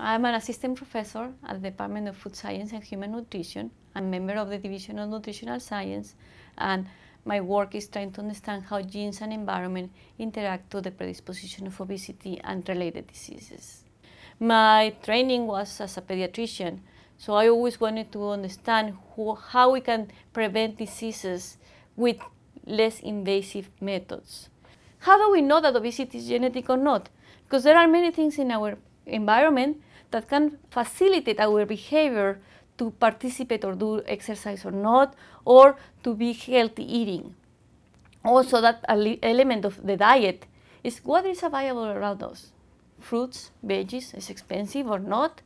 I'm an assistant professor at the Department of Food Science and Human Nutrition. I'm a member of the Division of Nutritional Science, and my work is trying to understand how genes and environment interact to the predisposition of obesity and related diseases. My training was as a pediatrician, so I always wanted to understand who, how we can prevent diseases with less invasive methods. How do we know that obesity is genetic or not? Because there are many things in our environment that can facilitate our behavior to participate or do exercise or not, or to be healthy eating. Also, that element of the diet is what is available around us. Fruits, veggies, is expensive or not?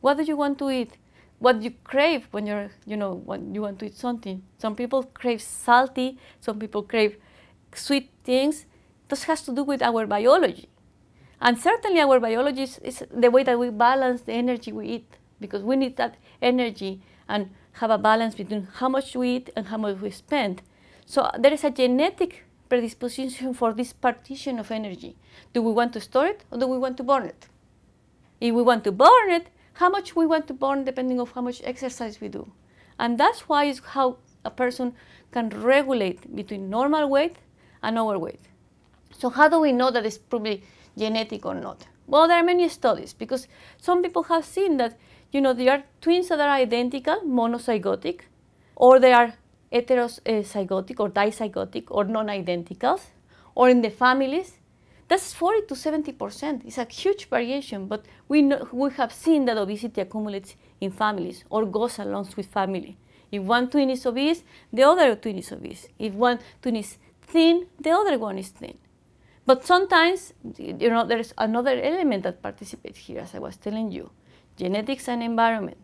What do you want to eat? What you crave when you're, you know, when you want to eat something. Some people crave salty, some people crave sweet things. This has to do with our biology. And certainly our biology is, the way that we balance the energy we eat because we need that energy and have a balance between how much we eat and how much we spend. So there is a genetic predisposition for this partition of energy. Do we want to store it or do we want to burn it? If we want to burn it, how much we want to burn depending on how much exercise we do. And that's why is how a person can regulate between normal weight and overweight. So how do we know that it's probably genetic or not. Well, there are many studies because some people have seen that, you know, there are twins that are identical, monozygotic, or they are heterozygotic or dizygotic or non-identicals, or in the families. That's 40 to 70 percent. It's a huge variation, but we, know, we have seen that obesity accumulates in families or goes along with family. If one twin is obese, the other twin is obese. If one twin is thin, the other one is thin. But sometimes, you know, there's another element that participates here, as I was telling you, genetics and environment.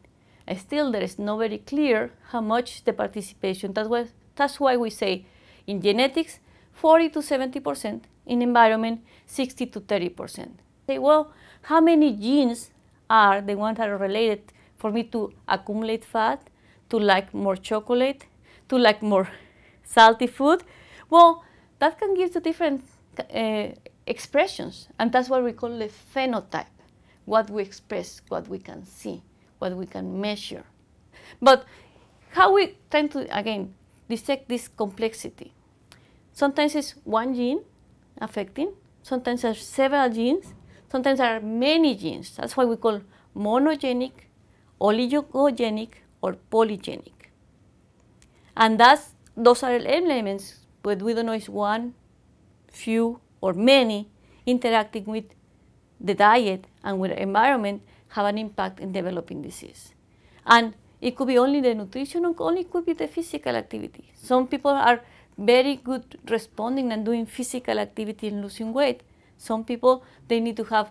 And still, there is no very clear how much the participation, that was, that's why we say in genetics, 40 to 70%, in environment, 60 to 30%. Say, well, how many genes are the ones that are related for me to accumulate fat, to like more chocolate, to like more salty food? Well, that can give you different uh, expressions, and that's what we call the phenotype what we express, what we can see, what we can measure. But how we tend to, again, dissect this complexity. Sometimes it's one gene affecting, sometimes there are several genes, sometimes there are many genes. That's why we call monogenic, oligogenic, or polygenic. And that's, those are elements, but we don't know it's one few or many interacting with the diet and with environment have an impact in developing disease. And it could be only the nutrition or only could be the physical activity. Some people are very good responding and doing physical activity and losing weight. Some people they need to have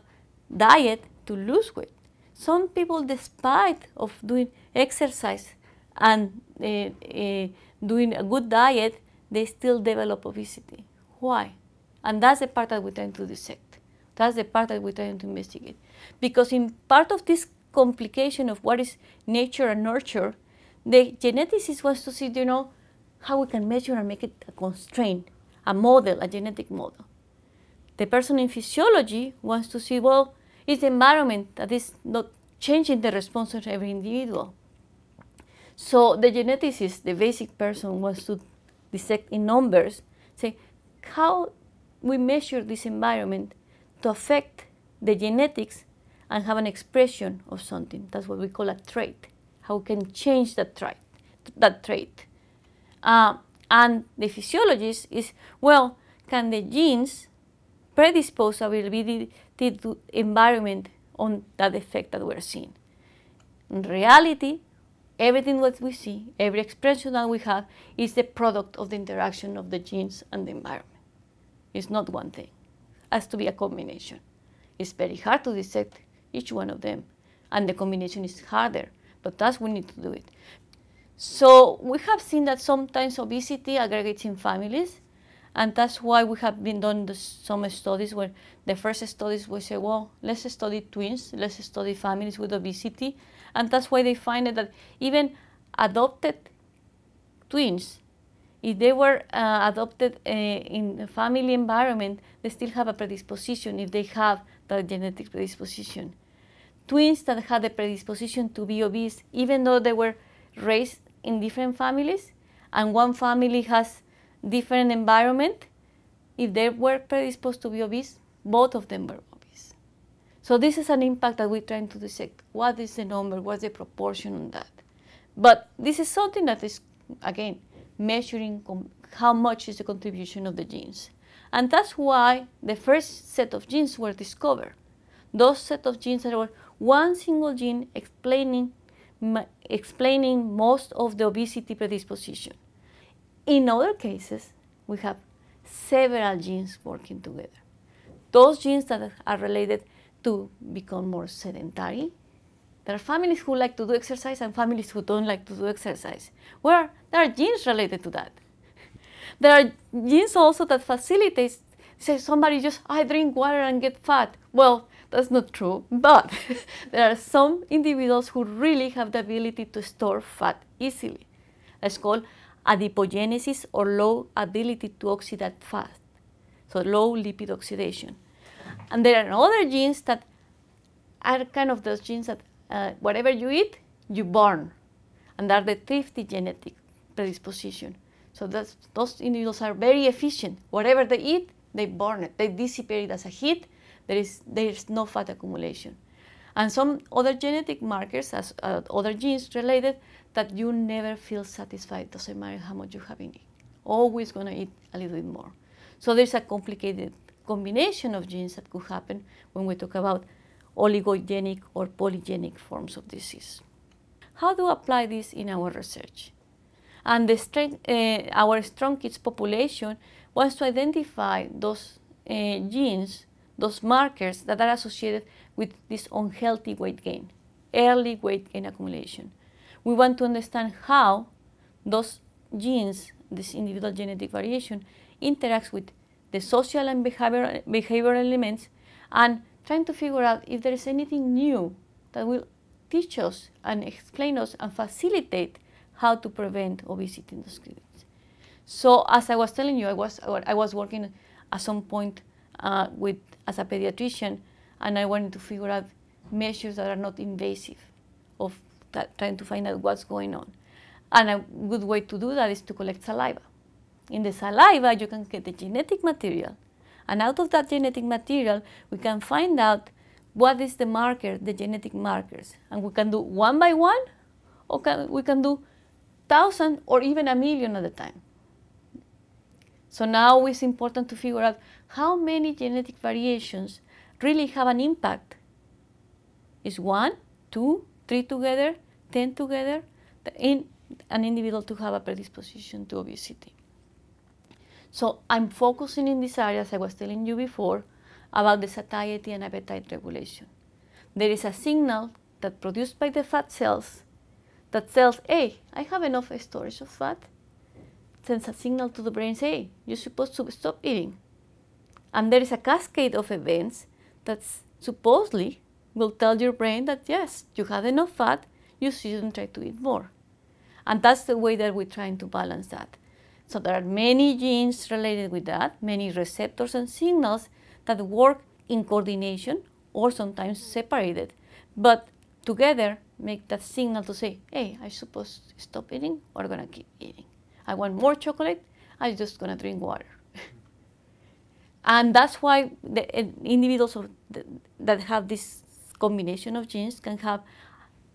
diet to lose weight. Some people despite of doing exercise and uh, uh, doing a good diet, they still develop obesity. Why? And that's the part that we're trying to dissect. That's the part that we're trying to investigate. Because in part of this complication of what is nature and nurture, the geneticist wants to see, you know, how we can measure and make it a constraint, a model, a genetic model. The person in physiology wants to see, well, is the environment that is not changing the response of every individual. So the geneticist, the basic person, wants to dissect in numbers, say, how we measure this environment to affect the genetics and have an expression of something. That's what we call a trait. How we can change that trait? That trait. Uh, and the physiologist is well, can the genes predispose ability to environment on that effect that we're seeing? In reality, everything what we see, every expression that we have, is the product of the interaction of the genes and the environment. It's not one thing. It has to be a combination. It's very hard to dissect each one of them, and the combination is harder, but that's we need to do it. So we have seen that sometimes obesity aggregates in families, and that's why we have been doing some studies where the first studies we say, well, let's study twins, let's study families with obesity, and that's why they find that even adopted twins if they were uh, adopted uh, in a family environment, they still have a predisposition if they have that genetic predisposition. Twins that had the predisposition to be obese, even though they were raised in different families, and one family has different environment, if they were predisposed to be obese, both of them were obese. So this is an impact that we're trying to dissect. What is the number? What's the proportion on that? But this is something that is, again, measuring how much is the contribution of the genes. And that's why the first set of genes were discovered. Those set of genes that were one single gene explaining, explaining most of the obesity predisposition. In other cases, we have several genes working together. Those genes that are related to become more sedentary, there are families who like to do exercise and families who don't like to do exercise. Where there are genes related to that. There are genes also that facilitate, say somebody just, I drink water and get fat. Well, that's not true, but there are some individuals who really have the ability to store fat easily. That's called adipogenesis or low ability to oxidate fat, so low lipid oxidation. And there are other genes that are kind of those genes that uh, whatever you eat, you burn. And that's the thrifty genetic predisposition. So those individuals are very efficient. Whatever they eat, they burn it. They dissipate it as a heat. There is, there is no fat accumulation. And some other genetic markers, as uh, other genes related, that you never feel satisfied. Doesn't matter how much you have in it. Always going to eat a little bit more. So there's a complicated combination of genes that could happen when we talk about oligogenic or polygenic forms of disease. How do we apply this in our research? And strength, uh, our strong kids population wants to identify those uh, genes, those markers that are associated with this unhealthy weight gain, early weight gain accumulation. We want to understand how those genes, this individual genetic variation, interacts with the social and behavioral, behavioral elements and trying to figure out if there is anything new that will teach us and explain us and facilitate how to prevent obesity in those kids. So as I was telling you, I was, I was working at some point uh, with, as a pediatrician, and I wanted to figure out measures that are not invasive of that, trying to find out what's going on. And a good way to do that is to collect saliva. In the saliva, you can get the genetic material and out of that genetic material, we can find out what is the marker, the genetic markers. And we can do one by one, or can, we can do thousand or even a million at a time. So now it's important to figure out how many genetic variations really have an impact. Is one, two, three together, ten together, in an individual to have a predisposition to obesity. So I'm focusing in this area, as I was telling you before, about the satiety and appetite regulation. There is a signal that produced by the fat cells that tells, hey, I have enough storage of fat, sends a signal to the brain, say, hey, you're supposed to stop eating. And there is a cascade of events that supposedly will tell your brain that, yes, you have enough fat, you shouldn't try to eat more. And that's the way that we're trying to balance that. So there are many genes related with that, many receptors and signals that work in coordination or sometimes separated, but together make that signal to say, hey, I supposed to stop eating or I'm gonna keep eating. I want more chocolate, I'm just gonna drink water. and that's why the eh, individuals the, that have this combination of genes can have,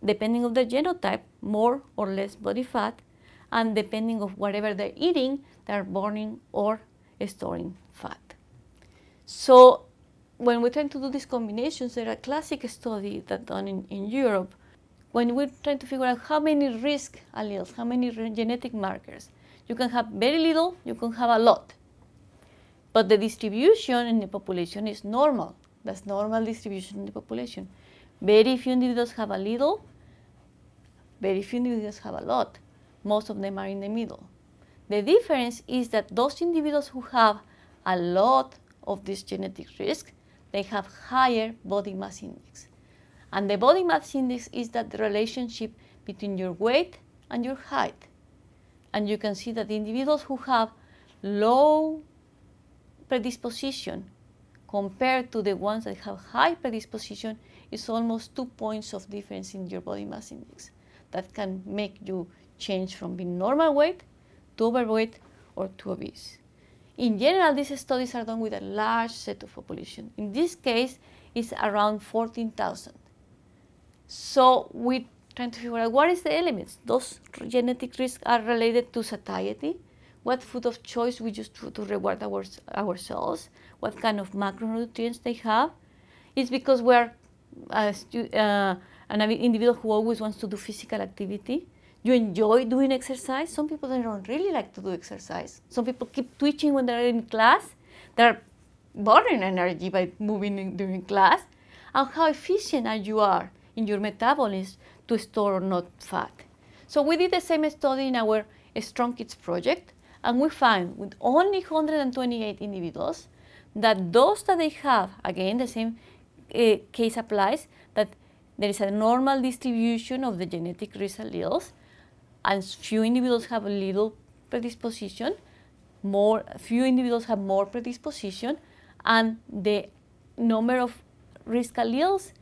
depending on the genotype, more or less body fat and depending of whatever they're eating, they're burning or storing fat. So when we're trying to do these combinations, there are classic studies that done in, in Europe when we're trying to figure out how many risk alleles, how many genetic markers. You can have very little, you can have a lot. But the distribution in the population is normal. That's normal distribution in the population. Very few individuals have a little, very few individuals have a lot. Most of them are in the middle. The difference is that those individuals who have a lot of this genetic risk, they have higher body mass index. And the body mass index is that the relationship between your weight and your height. And you can see that individuals who have low predisposition compared to the ones that have high predisposition is almost two points of difference in your body mass index that can make you change from being normal weight to overweight or to obese. In general, these studies are done with a large set of population. In this case, it's around 14,000. So we're trying to figure out what is the elements. Those genetic risks are related to satiety, what food of choice we use to, to reward our, ourselves, what kind of macronutrients they have. It's because we're uh, uh, an individual who always wants to do physical activity you enjoy doing exercise. Some people don't really like to do exercise. Some people keep twitching when they're in class. They're burning energy by moving in, during class. And how efficient are you are in your metabolism to store or not fat. So we did the same study in our Strong Kids project, and we found with only 128 individuals that those that they have, again the same uh, case applies, that there is a normal distribution of the genetic risk alleles, and few individuals have a little predisposition, more few individuals have more predisposition, and the number of risk alleles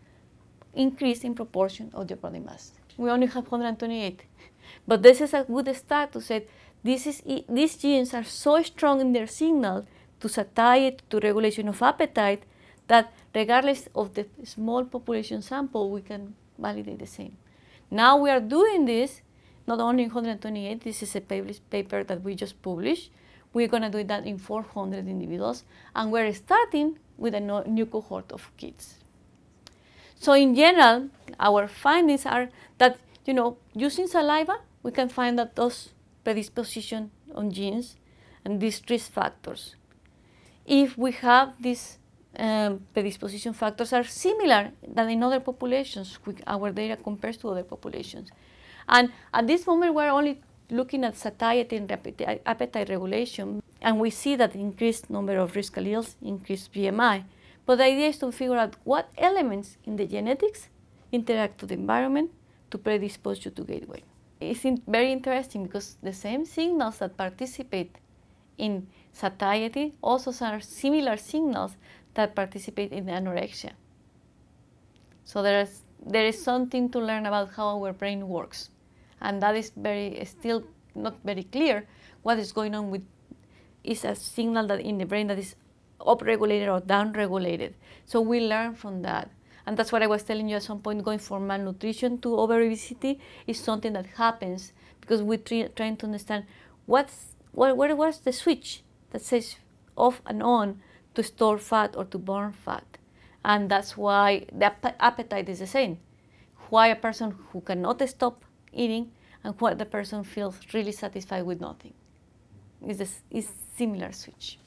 increase in proportion of the body mass. We only have 128, but this is a good start to say this is, these genes are so strong in their signal to satiety, to regulation of appetite, that regardless of the small population sample, we can validate the same. Now we are doing this not only 128, this is a paper that we just published. We're going to do that in 400 individuals, and we're starting with a new cohort of kids. So in general, our findings are that, you know, using saliva, we can find that those predisposition on genes and these risk factors. If we have these um, predisposition factors are similar than in other populations, our data compares to other populations. And at this moment, we're only looking at satiety and appetite regulation, and we see that increased number of risk alleles, increased BMI. But the idea is to figure out what elements in the genetics interact with the environment to predispose you to weight. It's in very interesting because the same signals that participate in satiety also are similar signals that participate in anorexia. So there is there is something to learn about how our brain works. And that is very still not very clear what is going on with is a signal that in the brain that is upregulated or downregulated. So we learn from that. And that's what I was telling you at some point, going from malnutrition to over obesity is something that happens because we're trying to understand what's, what, where was the switch that says off and on to store fat or to burn fat and that's why the appetite is the same. Why a person who cannot stop eating and why the person feels really satisfied with nothing. It's, a, it's similar switch.